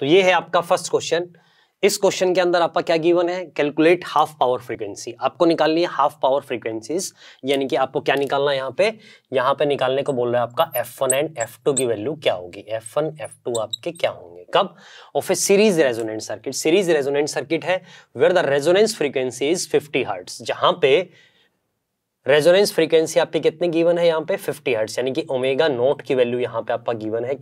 तो ये है आपका फर्स्ट क्वेश्चन इस क्वेश्चन के अंदर आपका क्या गिवन है कैलकुलेट हाफ पावर फ्रीक्वेंसी आपको निकालनी है हाफ पावर फ्रीक्वेंसीज यानी कि आपको क्या निकालना है यहाँ पे यहाँ पे निकालने को बोल रहा है आपका F1 एंड F2 की वैल्यू क्या होगी F1 F2 आपके क्या होंगे कब और फिर series resonant circuit series resonant circuit है where the resonance frequency is fifty hertz जहां पे रेजोनेंस फ्रीक्वेंसी आपकी कितने गिवन है यहाँ पे 50 हर्ट्स यानी कि ओमेगा नोट की वैल्यू यहाँ पे आपका गिवन है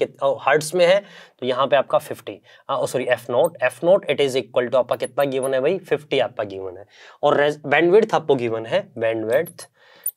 हर्ट्स में है तो यहाँ पे आपका 50 sorry F naught F naught it is equal to आपका कितना गिवन है भाई 50 आपका गिवन है और बैंडविड्थ आपको गिवन है बैंडविड्थ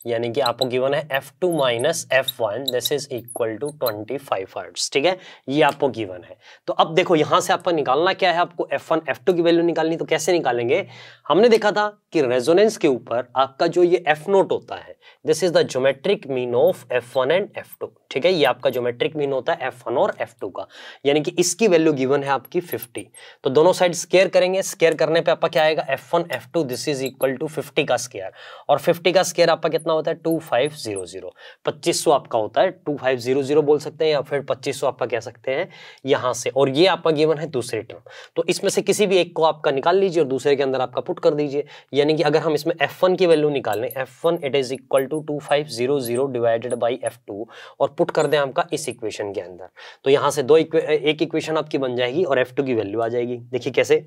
यानी कि आपको गिवन है f two minus F one this is equal to twenty five hertz ठीक है ये आपको गिवन है तो अब देखो यहां से आपको निकालना क्या है आपको एफ वन एफ टू की वैल्यू निकालनी तो कैसे निकालेंगे हमने देखा था कि रेजोनेंस के ऊपर आपका जो ये एफ नोट होता है this is the geometric mean of f one and f two ठीक है ये आपका जोमेट्रिक मीन होता है एफ वन और एफ टू का यानी कि इसकी वैल्यू गिवन है आपकी फिफ्टी तो दोनों साइड स्केयर करेंगे स्केयर करने पर आपका क्या आएगा f one f two this is equal to fifty का स्केयर और फिफ्टी का स्केयर आपका कितना कितना होता है टू फाइव जीरो जीरो पच्चीस सौ आपका होता है टू फाइव जीरो जीरो बोल सकते हैं या फिर पच्चीस सौ आपका कह सकते हैं यहाँ से और ये आपका गिवन है दूसरे टर्म तो इसमें से किसी भी एक को आपका निकाल लीजिए और दूसरे के अंदर आपका पुट कर दीजिए यानी कि अगर हम इसमें एफ वन की वैल्यू निकाल लें f one it is equal to two five zero zero divided by f two और पुट कर दें आपका इस इक्वेशन के अंदर तो यहाँ से दो एक इक्वेशन आपकी बन जाएगी और एफ टू की वैल्यू आ जाएगी देखिए कैसे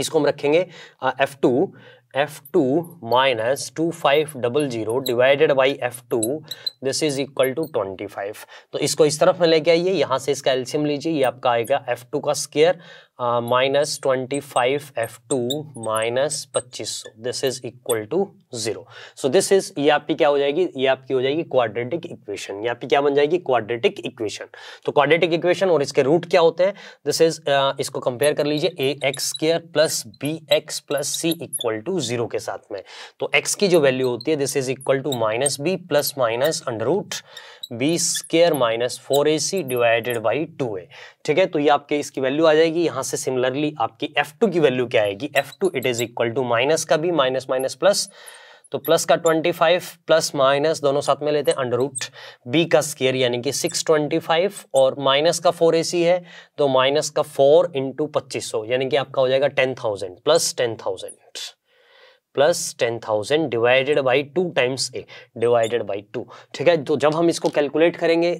इसको हम रखेंगे f two F two minus two five double zero divided by f two this is equal to twenty five तो इसको इस तरफ में लेके आइए यहाँ से इसका एल्शियम लीजिए ये आपका आएगा एफ टू का square minus twenty five f two minus पच्चीस सौ this is equal to zero so this is ये आपकी क्या हो जाएगी ये आपकी हो जाएगी क्वाड्रेटिक इक्वेशन ये आपकी क्या बन जाएगी क्वाड्रेटिक इक्वेशन तो क्वाड्रेटिक इक्वेशन और इसके रूट क्या होते हैं दिस इज इसको कंपेयर कर लीजिए a x square plus b x plus c equal to zero के साथ में तो एक्स की जो वैल्यू होती है this is equal to minus b plus minus under root b square minus four a c divided by two a ठीक है तो ये आपके इसकी वैल्यू आ जाएगी यहाँ से सिमिलरली आपकी एफ टू की वैल्यू क्या आएगी F two it is equal to minus का बी माइनस माइनस प्लस तो प्लस का 25 प्लस माइनस दोनों साथ में लेते हैं अंडर रूट बी का स्केयर यानी कि 625 और माइनस का 4 ए है तो माइनस का 4 इंटू पच्चीस यानी कि आपका हो जाएगा 10,000 plus 10,000 plus ten thousand divided by two times A divided by two ठीक है तो जब हम इसको कैलकुलेट करेंगे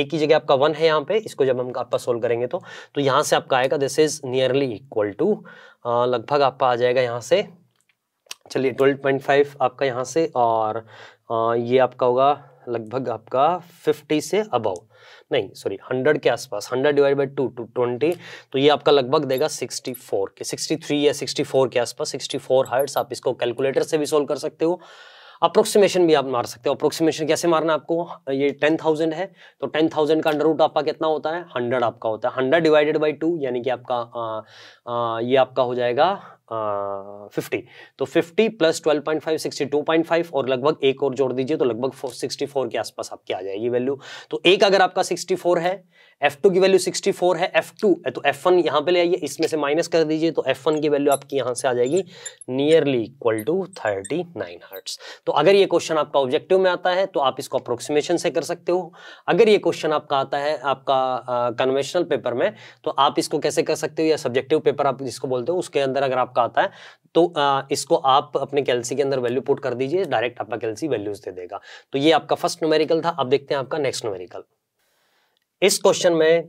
ए की जगह आपका वन है यहाँ पे इसको जब हम आपका सोल्व करेंगे तो तो यहाँ से आपका आएगा this is nearly equal to लगभग आपका आ जाएगा यहाँ से चलिए ट्वेल्व पॉइंट फाइव आपका यहाँ से और आ, ये आपका होगा लगभग आपका फिफ्टी से अबव नहीं सॉरी हंड्रेड के आसपास hundred divide by two two twenty तो ये आपका लगभग देगा सिक्सटी फोर के सिक्सटी थ्री या सिक्सटी फोर के आसपास सिक्सटी फोर हर्ट्स आप इसको कैलकुलेटर से भी सोल्व कर सकते हो अप्रोक्सीमेशन भी आप मार सकते हो अप्रोक्सीमेशन कैसे मारना आपको ये टेन थाउजेंड है तो टेन थाउजेंड का अंडर रूट आपका कितना होता है हंड्रेड आपका होता है हंड्रेड डिवाइडेड बाई टू यानी कि आपका आ, आ, ये आपका हो जाएगा फिफ्टी तो fifty plus twelve point five sixty two point five और लगभग एक और जोड़ दीजिए तो लगभग सिक्सटी फोर के आसपास आपकी आ जाएगी वैल्यू तो एक अगर आपका सिक्सटी फोर है F2 की वैल्यू 64 है F2 है तो F1 वन यहाँ पे ले आइए इसमें से माइनस कर दीजिए तो F1 की वैल्यू आपकी यहाँ से आ जाएगी nearly equal to 39 nine hertz तो अगर ये क्वेश्चन आपका ऑब्जेक्टिव में आता है तो आप इसको अप्रोक्सीमेशन से कर सकते हो अगर ये क्वेश्चन आपका आता है आपका कन्वेंशनल पेपर में तो आप इसको कैसे कर सकते हो या सब्जेक्टिव पेपर आप जिसको बोलते हो उसके अंदर अगर आपका आता है तो आ, इसको आप अपने कैलसी के अंदर वैल्यू पुट कर दीजिए डायरेक्ट आपका कैलसी वैल्यूज दे देगा तो ये आपका फर्स्ट न्यूमेरिकल था अब देखते हैं आपका नेक्स्ट न्यूमेरिकल इस क्वेश्चन में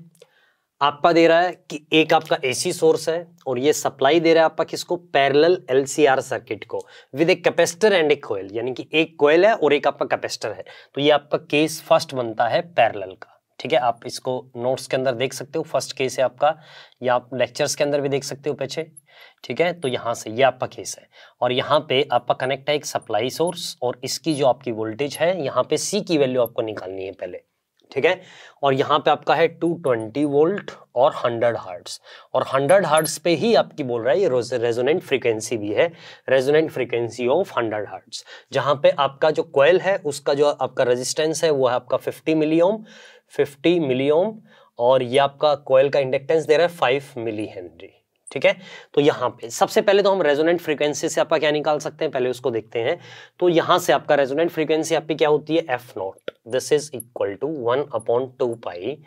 आपका दे रहा है कि एक आपका एसी सोर्स है और ये सप्लाई दे रहा है आपका किसको पैरेलल एलसीआर सर्किट को with a capacitor and a coil यानी कि एक कोयल है और एक आपका कैपेसिटर है तो ये आपका केस फर्स्ट बनता है पैरेलल का ठीक है आप इसको नोट्स के अंदर देख सकते हो फर्स्ट केस है आपका या आप लेक्चर्स के अंदर भी देख सकते हो पीछे ठीक है तो यहाँ से ये आपका केस है और यहाँ पे आपका कनेक्ट है एक सप्लाई सोर्स और इसकी जो आपकी वोल्टेज है यहाँ पे सी की वैल्यू आपको निकालनी है पहले ठीक है और यहाँ पे आपका है 220 वोल्ट और 100 हार्ट्स और 100 हार्ट्स पे ही आपकी बोल रहा है ये रेजोनेंट फ्रीक्वेंसी भी है रेजोनेंट फ्रीक्वेंसी ऑफ 100 हार्ट्स जहाँ पे आपका जो कोयल है उसका जो आपका रेजिस्टेंस है वो है आपका 50 मिलीओम 50 मिलीओम और ये आपका कोयल का इंडक्टेंस दे रहा है फाइव मिली हेनरी ठीक है तो यहाँ पे सबसे पहले तो हम रेजोनेंट फ्रीक्वेंसी से आपका क्या निकाल सकते हैं पहले उसको देखते हैं तो यहाँ से आपका रेजोनेंट फ्रीक्वेंसी आपकी क्या होती है F naught this is equal to one upon two pi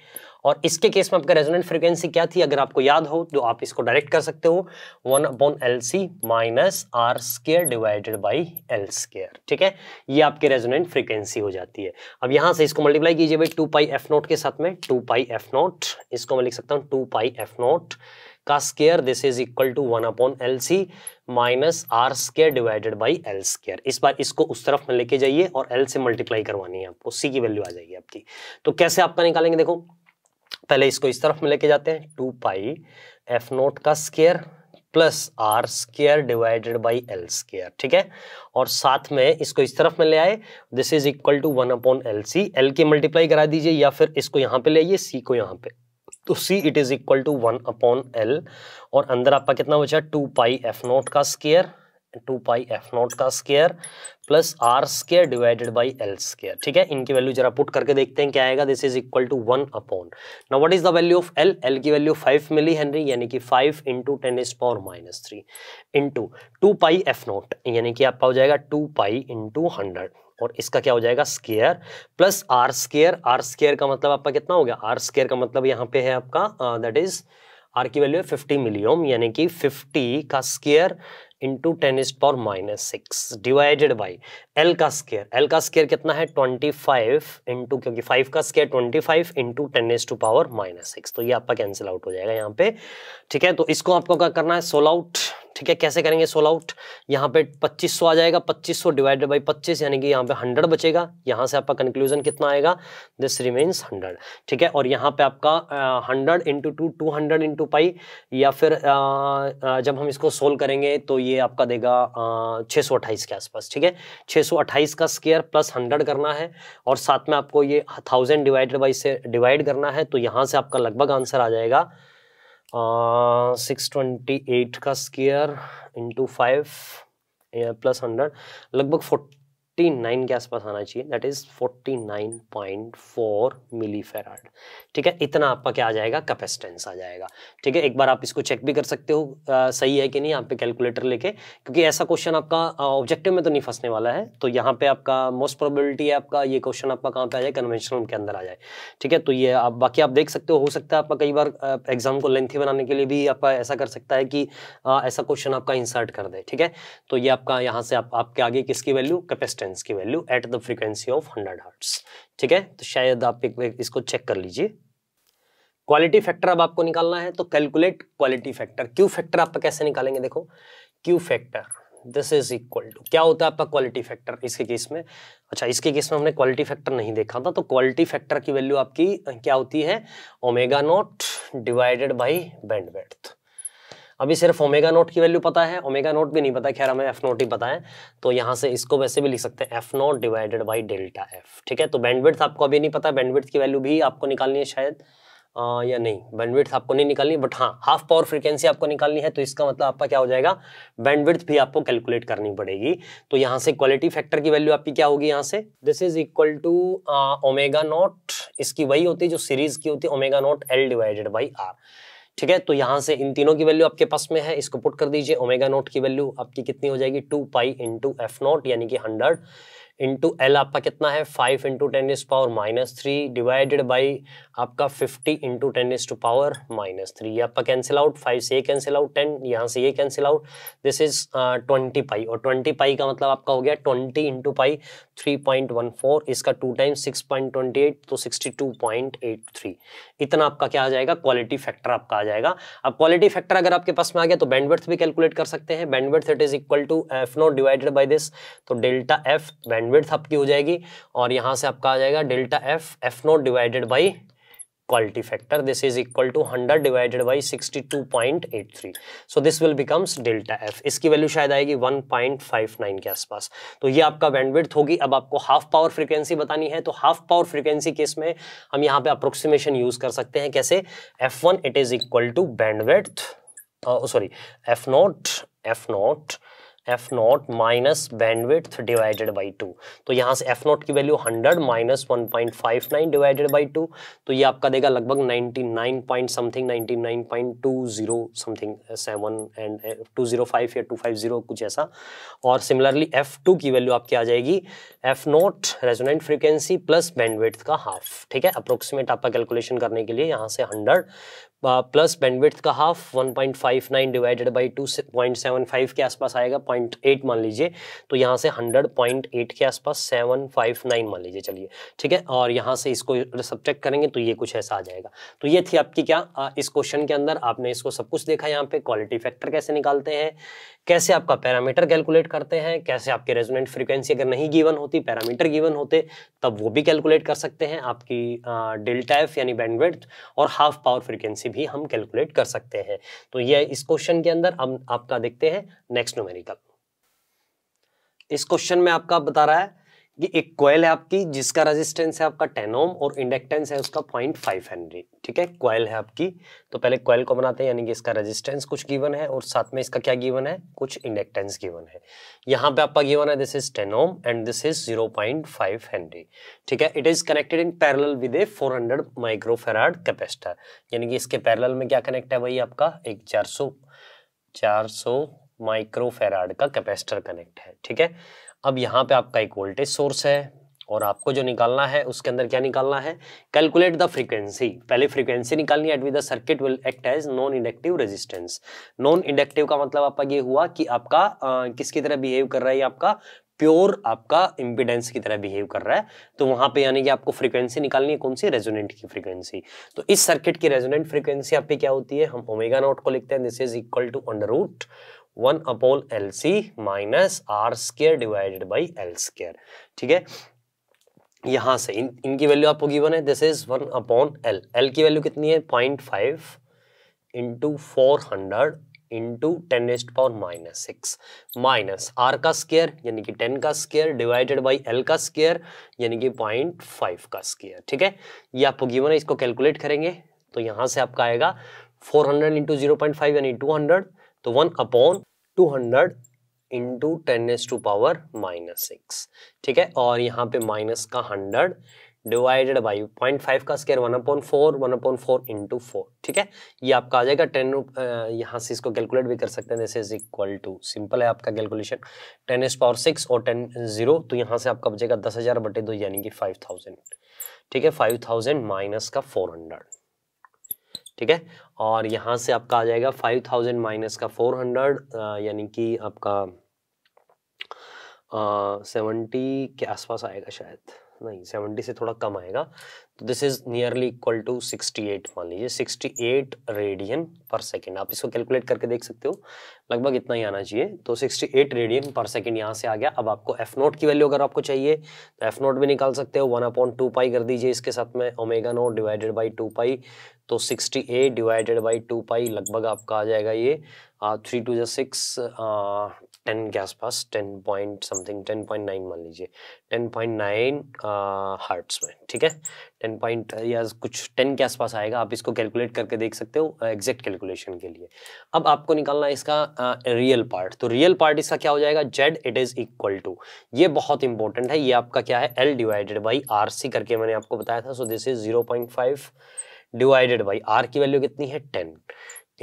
और इसके केस में आपका रेजोनेंट फ्रीक्वेंसी क्या थी अगर आपको याद हो तो आप इसको डायरेक्ट कर सकते हो one upon L C minus R square divided by L square ठीक है ये आपकी रेजोनेंट फ्रीक्वेंसी हो जाती है अब यहाँ से इसको मल्टीप्लाई कीजिए भाई टू पाई एफ नॉट के साथ में टू पाई एफ नॉट इसको मैं लिख सकता हूँ टू पाई एफ नॉट का square this is equal to one upon L C minus R square divided by L square इस बार इसको उस तरफ में लेके जाइए और एल से मल्टीप्लाई करवानी है आपको सी की वैल्यू आ जाएगी आपकी तो कैसे आपका निकालेंगे देखो पहले इसको इस तरफ में लेके जाते हैं टू पाई एफ नोट का square plus R square divided by L square ठीक है और साथ में इसको इस तरफ में ले आए this is equal to one upon L C L की मल्टीप्लाई करा दीजिए या फिर इसको यहाँ पे ले आइए सी को यहाँ पे तो c it is equal to one upon L और अंदर आपका कितना बचा टू पाई एफ नोट का square two pi F naught का square plus R square divided by L square ठीक है इनकी वैल्यू जरा पुट करके देखते हैं क्या आएगा this is equal to one upon now what is the value of L L की वैल्यू फाइव मिली हेनरी यानी कि five into ten is power minus three into two pi F naught यानी कि आपका हो जाएगा टू पाई इंटू हंड्रेड और इसका क्या हो जाएगा square plus R square R square का मतलब आपका कितना हो गया आर स्केयर का मतलब यहाँ पे है आपका दैट इज आर की वैल्यू है फिफ्टी मिलियम यानी कि फिफ्टी का square into ten is power minus six divided by L का स्केयर एल का स्केयर कितना है ट्वेंटी फाइव इंटू क्योंकि फाइव का square twenty five into ten is to power minus six तो ये आपका कैंसिल आउट हो जाएगा यहाँ पे ठीक है तो इसको आपको क्या करना है सोल आउट ठीक है कैसे करेंगे सोल आउट यहाँ पे 2500 आ जाएगा 2500 डिवाइडेड बाई 25 यानी कि यहाँ पे 100 बचेगा यहाँ से आपका कंक्लूजन कितना आएगा दिस रिमेन्स 100 ठीक है और यहाँ पे आपका hundred into two two hundred into pi या फिर आ, आ, जब हम इसको सोल्व करेंगे तो ये आपका देगा छः सौ के आसपास ठीक है छः सौ का स्केयर प्लस हंड्रेड करना है और साथ में आपको ये थाउजेंड डिवाइडेड बाई से डिवाइड करना है तो यहाँ से आपका लगभग आंसर आ जाएगा सिक्स ट्वेंटी एट का square into five plus hundred लगभग फोर्टी 49 के आसपास आना चाहिए दैट इज 49.4 मिली फेराड ठीक है इतना आपका क्या आ जाएगा कैपेसिटेंस आ जाएगा ठीक है एक बार आप इसको चेक भी कर सकते हो आ, सही है कि नहीं आप पे कैलकुलेटर लेके क्योंकि ऐसा क्वेश्चन आपका ऑब्जेक्टिव में तो नहीं फंसने वाला है तो यहाँ पे आपका मोस्ट प्रोबेबिलिटी है आपका ये क्वेश्चन आपका कहाँ पे आ जाए कन्वेंशनल के अंदर आ जाए ठीक है तो ये आप बाकी आप देख सकते हो हो सकता है आपका कई बार एग्जाम को लेंथी बनाने के लिए भी आपका ऐसा कर सकता है कि ऐसा क्वेश्चन आपका इंसर्ट कर दे ठीक है तो ये आपका यहाँ से आप, आपके आगे किसकी वैल्यू कैपेसिटेंस फ्रिक्वेंस की value at the frequency of hundred hertz ठीक है तो शायद आप एक, इसको चेक कर लीजिए क्वालिटी फैक्टर अब आपको निकालना है तो calculate quality factor Q factor आप कैसे निकालेंगे देखो Q factor this is equal to क्या होता है आपका क्वालिटी फैक्टर इसके केस में अच्छा इसके केस में हमने क्वालिटी फैक्टर नहीं देखा था तो क्वालिटी फैक्टर की वैल्यू आपकी क्या होती है omega naught divided by bandwidth अभी सिर्फ ओमेगा नोट की वैल्यू पता है ओमेगा नोट भी नहीं पता खैर हमें एफ नोट ही पता है तो यहाँ से इसको वैसे भी लिख सकते हैं F naught divided by delta F ठीक है तो बैंडविड्थ आपको अभी नहीं पता बैंडविड्थ की वैल्यू भी आपको निकालनी है शायद आ, या नहीं बैंडविड्थ आपको नहीं निकालनी बट हाँ हाफ पावर फ्रिक्वेंसी आपको निकालनी है तो इसका मतलब आपका क्या हो जाएगा बैंडविड्थ भी आपको कैलकुलेट करनी पड़ेगी तो यहाँ से क्वालिटी फैक्टर की वैल्यू आपकी क्या होगी यहाँ से this is equal to omega naught इसकी वही होती है जो सीरीज की होती है omega naught L divided by R ठीक है तो यहाँ से इन तीनों की वैल्यू आपके पास में है इसको पुट कर दीजिए ओमेगा नोट की वैल्यू आपकी कितनी हो जाएगी two pi into F naught यानी कि हंड्रेड इंटू एल आपका कितना है five into ten is power minus three divided by आपका fifty into ten is to power minus three ये आपका कैंसिल आउट फाइव से ये कैंसिल आउट टेन यहाँ से ये cancel out this is twenty pi और ट्वेंटी पाई का मतलब आपका हो गया twenty into pi three point one four इसका two time six point twenty eight तो sixty two point eight three इतना आपका क्या आ जाएगा क्वालिटी फैक्टर आपका आ जाएगा अब क्वालिटी फैक्टर अगर आपके पास में आ गया तो बैंडवर्थ भी कैलकुलेट कर सकते हैं bandwidth it is equal to F naught divided by this तो डेल्टा एफ बैंड बैंडविड्थ आपकी हो जाएगी और यहाँ से आपका आ जाएगा delta F F naught divided by quality factor this is equal to 100 divided by 62.83 so this will becomes delta F इसकी वैल्यू शायद आएगी 1.59 के आसपास तो ये आपका बैंडविड्थ होगी अब आपको हाफ पावर फ्रीक्वेंसी बतानी है तो हाफ पावर फ्रीक्वेंसी केस में हम यहाँ पे अप्रोक्सीमेशन यूज कर सकते हैं कैसे F one it is equal to bandwidth sorry F naught F naught F naught minus bandwidth divided by two तो यहाँ से एफ नॉट की value hundred minus one point five nine divided by two तो ये आपका देगा लगभग ninety nine point something ninety nine point two zero something seven and two zero five या टू फाइव जीरो कुछ ऐसा और सिमिलरली एफ टू की वैल्यू आपकी आ जाएगी F naught resonant frequency plus bandwidth का हाफ ठीक है अप्रोक्सीमेट आपका कैलकुलेशन करने के लिए यहाँ से हंड्रेड प्लस बैंडविड्थ का हाफ 1.59 डिवाइडेड बाई 2.75 के आसपास आएगा 0.8 मान लीजिए तो यहाँ से 100.8 के आसपास 759 मान लीजिए चलिए ठीक है और यहाँ से इसको सब्ट्रैक्ट करेंगे तो ये कुछ ऐसा आ जाएगा तो ये थी आपकी क्या आ, इस क्वेश्चन के अंदर आपने इसको सब कुछ देखा यहाँ पे क्वालिटी फैक्टर कैसे निकालते हैं कैसे आपका पैरामीटर कैलकुलेट करते हैं कैसे आपके रेजोनेंट फ्रिक्वेंसी अगर नहीं गिवन होती पैरामीटर गिवन होते तब वो भी कैलकुलेट कर सकते हैं आपकी डेल्टा एफ यानी बैंडविड्थ और हाफ पावर फ्रिक्वेंसी से भी हम कैलकुलेट कर सकते हैं तो यह इस क्वेश्चन के अंदर हम आपका देखते हैं नेक्स्ट न्यूमेरिकल इस क्वेश्चन में आपका बता रहा है ये एक कोयल है आपकी जिसका रेजिस्टेंस है आपका टेन ओम और इंडक्टेंस है उसका पॉइंट फाइव हेनरी ठीक है कोयल है आपकी तो पहले क्वेल को बनाते हैं यानी कि इसका रेजिस्टेंस कुछ गिवन है और साथ में इसका क्या गिवन है कुछ इंडक्टेंस गिवन है यहाँ पे आपका गिवन है this is ten ohm and this is zero point five henry ठीक है it is connected in parallel with a four hundred microfarad capacitor यानी कि इसके पैरल में क्या कनेक्ट है वही आपका एक चार सौ चार सौ माइक्रोफेराड का कैपेसिटर कनेक्ट है ठीक है अब यहाँ पे आपका एक वोल्टेज सोर्स है और आपको जो निकालना है उसके अंदर क्या निकालना है कैलकुलेट द फ्रीक्वेंसी पहले फ्रीक्वेंसी निकालनी at with the circuit will act as non inductive resistance non inductive का मतलब आपका ये हुआ कि आपका आ, किसकी तरह बिहेव कर रहा है आपका प्योर आपका इम्पिडेंस की तरह बिहेव कर रहा है तो वहां पे यानी कि आपको फ्रीक्वेंसी निकालनी है कौन सी रेजोनेंट की फ्रीक्वेंसी तो इस सर्किट की रेजोनेंट फ्रीक्वेंसी आप पे क्या होती है हम ओमेगा नोट को लिखते हैं this is equal to under root one upon L C minus R square divided by L square ठीक है यहां से इन इनकी वैल्यू आपको गिवन है this is one upon L L की वैल्यू कितनी है point five into four hundred into ten is power minus six minus R का स्केयर यानी कि टेन का स्केयर डिवाइडेड बाई एल का स्केयर यानी कि पॉइंट फाइव का स्केयर ठीक है ये आपको गिवन है इसको कैलकुलेट करेंगे तो यहां से आपका आएगा four hundred into zero point five यानी टू हंड्रेड तो one upon two hundred into ten is two power minus six ठीक है और यहाँ पे माइनस का hundred divided by point five का square one upon four one upon four into four ठीक है ये आपका आ जाएगा टेन यहाँ से इसको कैलकुलेट भी कर सकते हैं this is equal to simple है आपका calculation ten is power six और टेन जीरो तो यहाँ से आपका बचेगा दस हज़ार बटे दो यानी कि फाइव थाउजेंड ठीक है फाइव थाउजेंड माइनस का फोर हंड्रेड ठीक है और यहाँ से आपका आ जाएगा फाइव थाउजेंड माइनस का फोर हंड्रेड यानी कि आपका सेवेंटी के आसपास आएगा शायद नहीं सेवेंटी से थोड़ा कम आएगा तो this is nearly equal to sixty eight मान लीजिए sixty eight radian per second आप इसको कैलकुलेट करके देख सकते हो लगभग इतना ही आना चाहिए तो sixty eight radian per second यहाँ से आ गया अब आपको एफ नोट की वैल्यू अगर आपको चाहिए तो एफ नोट भी निकाल सकते हो वन अपॉइंट टू पाई कर दीजिए इसके साथ में omega naught divided by two pi तो sixty eight divided by two pi लगभग आपका आ जाएगा ये थ्री टू जो सिक्स टेन के आसपास ten point something ten point nine मान लीजिए टेन पॉइंट नाइन हार्ट्स में ठीक है टेन पॉइंट या कुछ टेन के आसपास आएगा आप इसको कैलकुलेट करके देख सकते हो एग्जैक्ट कैलकुलेशन के लिए अब आपको निकालना है इसका रियल uh, पार्ट तो रियल पार्ट इसका क्या हो जाएगा Z it is equal to ये बहुत इंपॉर्टेंट है ये आपका क्या है L divided by R C करके मैंने आपको बताया था so this is zero point five divided by R की वैल्यू कितनी है ten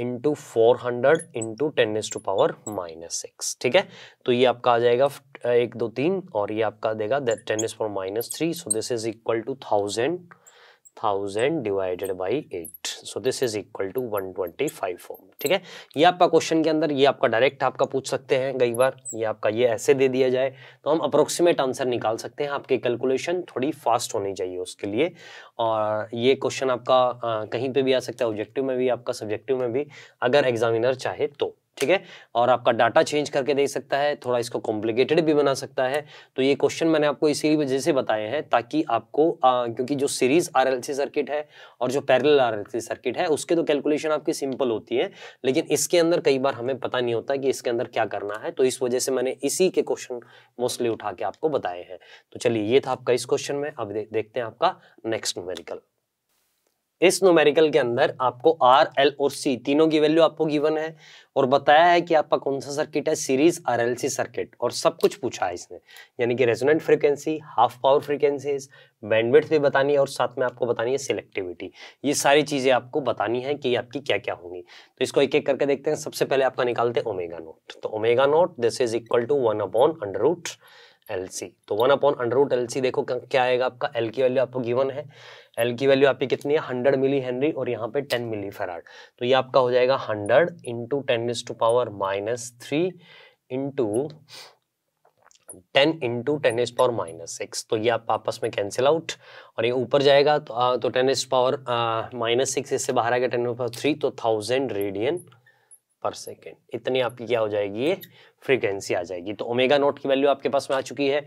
into four hundred into ten is two power minus six ठीक है तो ये आपका आ जाएगा एक दो तीन और ये आपका देगा ten is power minus three so this is equal to thousand thousand divided by eight so this is equal to one twenty five form ठीक है ये आपका क्वेश्चन के अंदर ये आपका डायरेक्ट आपका पूछ सकते हैं कई बार ये आपका ये ऐसे दे दिया जाए तो हम अप्रोक्सीमेट आंसर निकाल सकते हैं आपकी कैलकुलेशन थोड़ी फास्ट होनी चाहिए उसके लिए और ये क्वेश्चन आपका आ, कहीं पे भी आ सकता है ऑब्जेक्टिव में भी आपका सब्जेक्टिव में भी अगर एग्जामिनर चाहे तो ठीक है और आपका डाटा चेंज करके दे सकता है थोड़ा इसको कॉम्प्लिकेटेड भी बना सकता है तो ये क्वेश्चन मैंने आपको इसी वजह से बताए हैं ताकि आपको आ, क्योंकि जो सीरीज आरएलसी सर्किट है और जो पैरेलल आरएलसी सर्किट है उसके तो कैलकुलेशन आपकी सिंपल होती है लेकिन इसके अंदर कई बार हमें पता नहीं होता कि इसके अंदर क्या करना है तो इस वजह से मैंने इसी के क्वेश्चन मोस्टली उठा के आपको बताए हैं तो चलिए ये था आपका इस क्वेश्चन में अब देखते हैं आपका नेक्स्ट मेडिकल इस नोमेरिकल के अंदर आपको आर एल और सी तीनों की वैल्यू आपको गिवन है और बताया है कि आपका कौन सा सर्किट है series R L C circuit और सब कुछ पूछा है इसने यानी कि resonant frequency half power frequencies bandwidth भी बतानी है और साथ में आपको बतानी है सिलेक्टिविटी ये सारी चीज़ें आपको बतानी है कि आपकी क्या क्या होंगी तो इसको एक एक करके देखते हैं सबसे पहले आपका निकालते हैं ओमेगा नोट तो omega naught this is equal to one upon under root L C तो one upon under root L C देखो क्या आएगा आपका एल की वैल्यू आपको गिवन है एल की वैल्यू आपकी कितनी है हंड्रेड मिली हेनरी और यहाँ पे टेन मिली फेराड तो ये आपका हो जाएगा hundred into ten is to power minus three into ten into ten is power minus six तो ये आप आपस में कैंसिल आउट और ये ऊपर जाएगा तो ten is power minus six इससे बाहर आएगा गया टेन पावर थ्री तो थाउजेंड रेडियन पर सेकेंड इतनी आपकी क्या हो जाएगी ये फ्रीक्वेंसी आ जाएगी तो ओमेगा नोट की वैल्यू आपके पास में आ चुकी है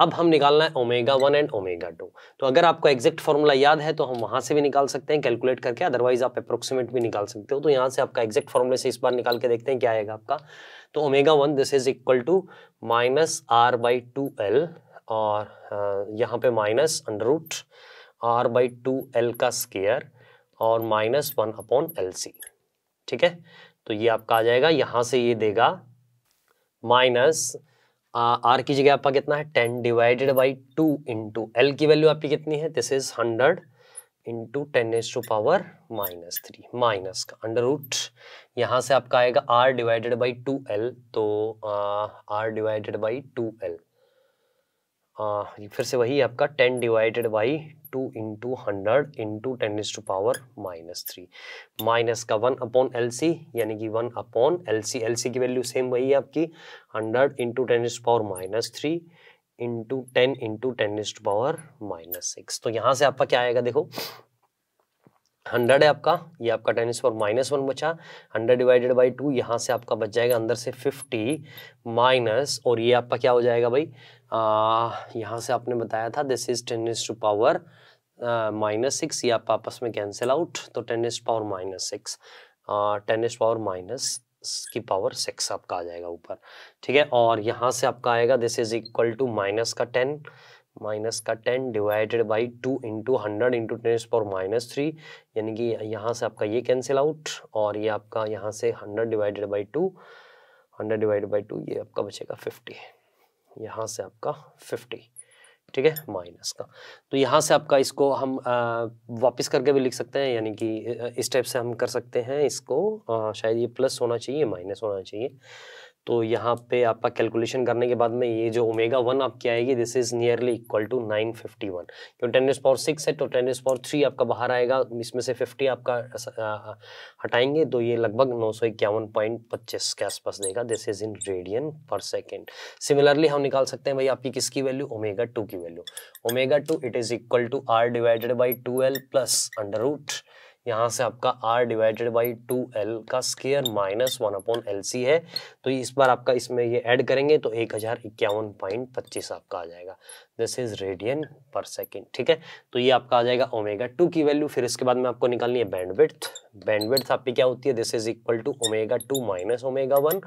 अब हम निकालना है omega one and omega two तो अगर आपको एग्जैक्ट फॉर्मूला याद है तो हम वहां से भी निकाल सकते हैं कैलकुलेट करके अदरवाइज आप अप्रोक्सीमेट भी निकाल सकते हो तो यहाँ से आपका एग्जैक्ट फॉर्मूले से इस बार निकाल के देखते हैं क्या आएगा आपका तो omega one this is equal to minus R by two L और यहाँ पे minus under root R by two L का स्केयर और minus one upon L C ठीक है तो ये आपका आ जाएगा यहां से ये देगा माइनस आर की जगह आपका कितना है ten divided by two into L की वैल्यू आपकी कितनी है this is hundred into ten is to power minus three minus का अंडर रूट यहाँ से आपका आएगा R divided by two L तो R divided by two L फिर से वही आपका ten divided by two into hundred into ten is to power minus three minus का वन अपॉन एल सी यानी कि one upon L C L C की value same वही है आपकी hundred into ten is power minus three into ten into ten is to power minus six तो यहाँ से आपका क्या आएगा देखो हंड्रेड है आपका ये आपका टेन इस पर माइनस वन बचा हंड्रेड डिवाइडेड बाई टू यहाँ से आपका बच जाएगा अंदर से फिफ्टी माइनस और ये आपका क्या हो जाएगा भाई यहाँ से आपने बताया था this is ten is to power minus six ये आप आपस में कैंसिल आउट तो ten is power minus six ten is power minus की पावर सिक्स आपका आ जाएगा ऊपर ठीक है और यहाँ से आपका आएगा this is equal to minus का टेन माइनस का ten divided by two into hundred into ten power minus three यानी कि यहाँ से आपका ये कैंसिल आउट और ये आपका यहाँ से hundred divided by two hundred divided by two ये आपका बचेगा फिफ्टी यहाँ से आपका फिफ्टी ठीक है माइनस का तो यहाँ से आपका इसको हम वापस करके भी लिख सकते हैं यानी कि इस टाइप से हम कर सकते हैं इसको आ, शायद ये प्लस होना चाहिए माइनस होना चाहिए तो यहाँ पे आपका कैलकुलेशन करने के बाद में ये जो ओमेगा वन आपकी आएगी this is nearly equal to nine fifty one क्यों टेन एस पावर सिक्स है तो टेन एस पावर थ्री आपका बाहर आएगा इसमें से फिफ्टी आपका हटाएंगे तो ये लगभग नौ सौ इक्यावन पॉइंट पच्चीस के आसपास देगा this is in radian per second similarly हम निकाल सकते हैं भाई आपकी किसकी वैल्यू ओमेगा टू की value omega two it is equal to R divided by two L plus under root यहाँ से आपका R divided by two L का square minus one upon L C है तो इस बार आपका इसमें ये ऐड करेंगे तो एक हज़ार इक्यावन पॉइंट पच्चीस आपका आ जाएगा this is radian per second ठीक है तो ये आपका आ जाएगा ओमेगा टू की वैल्यू फिर इसके बाद में आपको निकालनी है बैंडविड्थ बैंडविड्थ आपकी क्या होती है this is equal to omega two minus omega one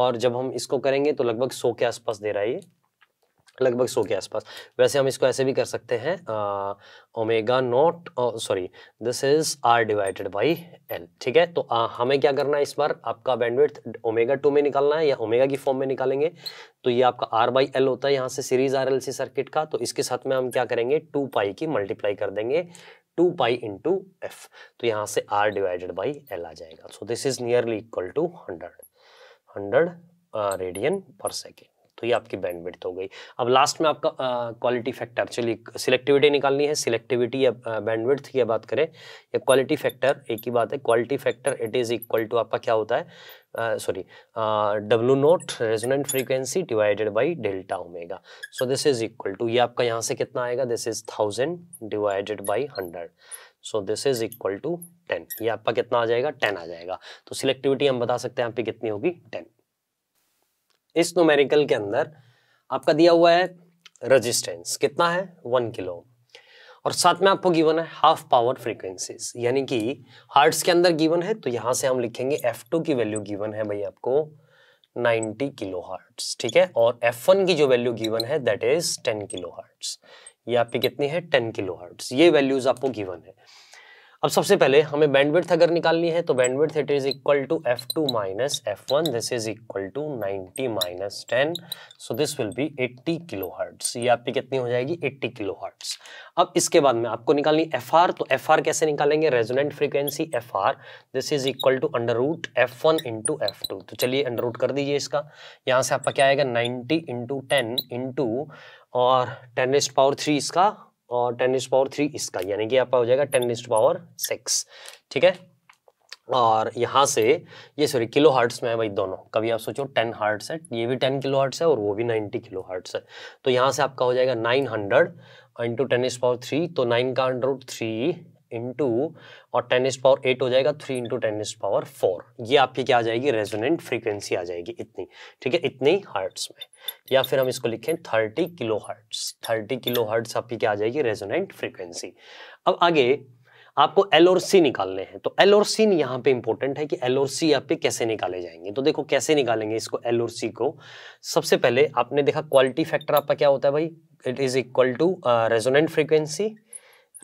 और जब हम इसको करेंगे तो लगभग सौ के आसपास दे रहा है ये लगभग सौ के आसपास वैसे हम इसको ऐसे भी कर सकते हैं omega naught sorry this is R divided by L ठीक है तो आ, हमें क्या करना है इस बार आपका बैंडविड्थ ओमेगा टू में निकालना है या ओमेगा की फॉर्म में निकालेंगे तो ये आपका आर बाई एल होता है यहाँ से series R L C circuit का तो इसके साथ में हम क्या करेंगे टू पाई की मल्टीप्लाई कर देंगे टू पाई इंटू एफ तो यहाँ से आर डिवाइडेड बाई एल आ जाएगा so this is nearly equal to hundred hundred radian per second तो ये आपकी बैंडविड्थ हो गई अब लास्ट में आपका क्वालिटी फैक्टर चलिए सिलेक्टिविटी निकालनी है सिलेक्टिविटी या बैंडविड्थ की बात करें या क्वालिटी फैक्टर एक ही बात है quality factor it is equal to आपका क्या होता है sorry W naught resonant frequency divided by delta omega so this is equal to ये आपका यहाँ से कितना आएगा this is thousand divided by hundred so this is equal to ten ये आपका कितना आ जाएगा टेन आ जाएगा तो सिलेक्टिविटी हम बता सकते हैं आपकी कितनी होगी टेन इस नोमेरिकल के अंदर आपका दिया हुआ है रजिस्टेंस कितना है वन किलो और साथ में आपको गिवन है हाफ पावर फ्रीक्वेंसीज यानी कि हार्ट्स के अंदर गिवन है तो यहां से हम लिखेंगे F2 की वैल्यू गिवन है भाई आपको 90 किलो हार्ट्स ठीक है और F1 की जो वैल्यू गिवन है दैट इज 10 किलो हार्ट्स ये आपकी कितनी है 10 किलो हार्ट्स ये वैल्यूज आपको गिवन है अब सबसे पहले हमें बैंडविड्थ अगर निकालनी है तो bandwidth it is equal to F two minus F one this is equal to ninety minus ten so this will be eighty kilo hertz ये आपकी कितनी हो जाएगी एट्टी किलो हर्ट्स अब इसके बाद में आपको निकालनी एफ आर तो एफ आर कैसे निकालेंगे resonant frequency F R this is equal to under root F one into F two तो चलिए अंडर रूट कर दीजिए इसका यहाँ से आपका क्या आएगा नाइन्टी इंटू टेन इंटू और टेन पावर थ्री इसका और टेन इंस पावर थ्री इसका यानी कि आपका हो जाएगा टेन इंस पावर सिक्स ठीक है और यहाँ से ये सॉरी किलो हार्ट्स में है भाई दोनों कभी आप सोचो टेन हार्ट्स है ये भी टेन किलो हार्ट्स है और वो भी नाइन्टी किलो हार्ट्स है तो यहाँ से आपका हो जाएगा nine hundred into ten is power three तो नाइन का अंडर रूट थ्री इंटू और टेन इज पावर एट हो जाएगा three into ten is power four ये आपकी क्या आ जाएगी रेजोनेंट फ्रीक्वेंसी आ जाएगी इतनी ठीक है इतनी हर्ट्स में या फिर हम इसको लिखें thirty kilo hertz thirty kilo hertz आपकी क्या आ जाएगी रेजोनेंट फ्रीक्वेंसी अब आगे आपको एल और सी निकालने हैं तो एल और सी यहाँ पे इंपॉर्टेंट है कि एल और सी आप कैसे निकाले जाएंगे तो देखो कैसे निकालेंगे इसको एल और सी को सबसे पहले आपने देखा क्वालिटी फैक्टर आपका क्या होता है भाई it is equal to resonant frequency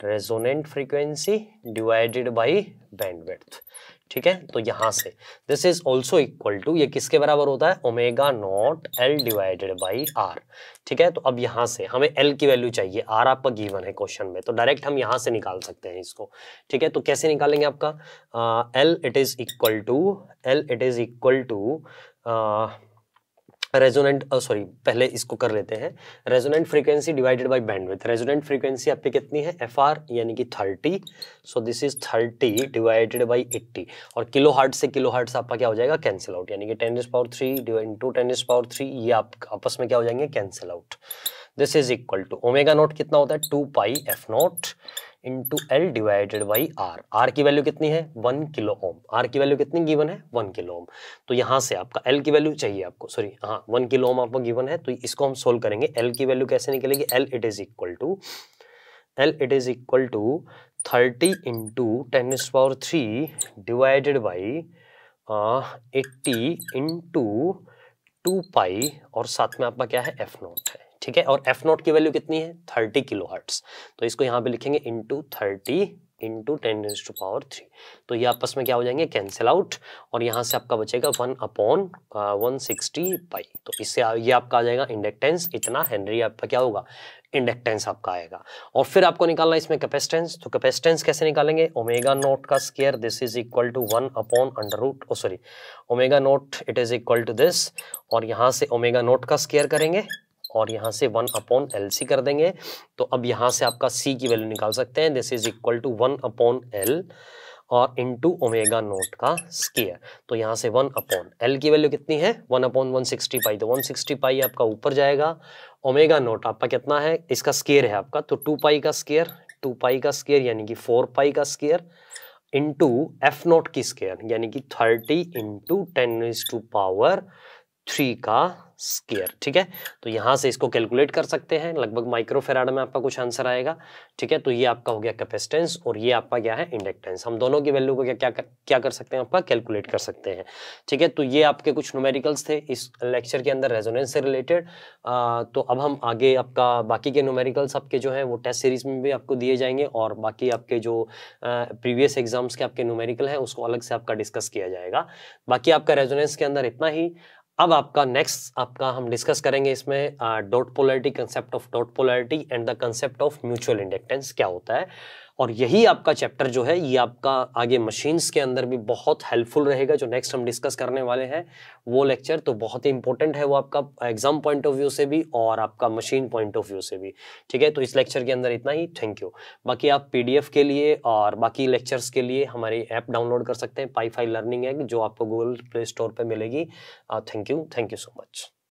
resonant frequency divided by bandwidth ठीक है तो यहां से this is also equal to ये किसके बराबर होता है omega naught L divided by R ठीक है तो अब यहां से हमें एल की वैल्यू चाहिए आर आपका गिवन है क्वेश्चन में तो डायरेक्ट हम यहां से निकाल सकते हैं इसको ठीक है तो कैसे निकालेंगे आपका L it is equal to L it is equal to resonant sorry पहले इसको कर लेते हैं resonant frequency divided by bandwidth resonant frequency आपकी कितनी है एफ आर यानी कि thirty so this is thirty divided by eighty और किलो हार्ट से किलो हार्ट से आपका क्या हो जाएगा कैंसिल आउट यानी कि ten is power three into ten is power three ये आप आपस में क्या हो जाएंगे cancel out this is equal to omega naught कितना होता है two pi F naught into L divided by R R की वैल्यू कितनी है वन किलो ओम आर की वैल्यू कितनी गिवन है वन किलो ओम तो यहाँ से आपका एल की वैल्यू चाहिए आपको सॉरी हाँ वन किलो ओम आपको गिवन है तो इसको हम सोल्व करेंगे एल की वैल्यू कैसे निकलेगी L it is equal to L it is equal to thirty into ten power three divided by eighty into two pi और साथ में आपका क्या है एफ नॉट है ठीक है और एफ नॉट की वैल्यू कितनी है थर्टी किलो हर्ट्स तो इसको यहाँ पे लिखेंगे into thirty into ten is to power three तो ये आपस में क्या हो जाएंगे कैंसिल आउट और यहाँ से आपका बचेगा one upon one sixty pi तो इससे ये आपका आ जाएगा इंडक्टेंस इतना हेनरी आपका क्या होगा इंडक्टेंस आपका आएगा और फिर आपको निकालना इसमें कैपेसिटेंस तो कैपेसिटेंस कैसे निकालेंगे ओमेगा नोट का square this is equal to one upon under root O sorry omega naught it is equal to this और यहाँ से ओमेगा नोट का स्केयर करेंगे और यहाँ से वन अपॉन एल सी कर देंगे तो अब यहाँ से आपका सी की वैल्यू निकाल सकते हैं this is equal to one upon L और इनटू ओमेगा नोट का स्केयर तो यहाँ से वन अपॉन एल की वैल्यू कितनी है one upon one sixty pi तो वन सिक्सटी पाई आपका ऊपर जाएगा ओमेगा नोट आपका कितना है इसका स्केयर है आपका तो टू पाई का स्केयर टू पाई का स्केयर यानी कि फोर पाई का स्केयर इंटू एफ नोट की स्केयर यानी कि thirty into ten is to power three का स्केयर ठीक है तो यहाँ से इसको कैलकुलेट कर सकते हैं लगभग माइक्रोफेराड में आपका कुछ आंसर आएगा ठीक है तो ये आपका हो गया कैपेसिटेंस और ये आपका क्या है इंडक्टेंस हम दोनों की वैल्यू को क्या क्या कर, क्या कर सकते हैं आपका कैलकुलेट कर सकते हैं ठीक है तो ये आपके कुछ न्यूमेरिकल्स थे इस लेक्चर के अंदर रेजोनेंस से रिलेटेड तो अब हम आगे आपका बाकी के न्यूमेरिकल्स आपके जो है वो टेस्ट सीरीज में भी आपको दिए जाएंगे और बाकी आपके जो प्रीवियस एग्जाम्स के आपके न्यूमेरिकल हैं उसको अलग से आपका डिस्कस किया जाएगा बाकी आपका रेजोनेंस के अंदर इतना ही अब आपका नेक्स्ट आपका हम डिस्कस करेंगे इसमें dot polarity concept of dot polarity and the concept of mutual inductance क्या होता है और यही आपका चैप्टर जो है ये आपका आगे मशीन्स के अंदर भी बहुत हेल्पफुल रहेगा जो नेक्स्ट हम डिस्कस करने वाले हैं वो लेक्चर तो बहुत ही इंपॉर्टेंट है वो आपका एग्जाम पॉइंट ऑफ व्यू से भी और आपका मशीन पॉइंट ऑफ व्यू से भी ठीक है तो इस लेक्चर के अंदर इतना ही थैंक यू बाकी आप पी के लिए और बाकी लेक्चर्स के लिए हमारी ऐप डाउनलोड कर सकते हैं फाई लर्निंग है जो आपको गूगल प्ले स्टोर पर मिलेगी thank you thank you so much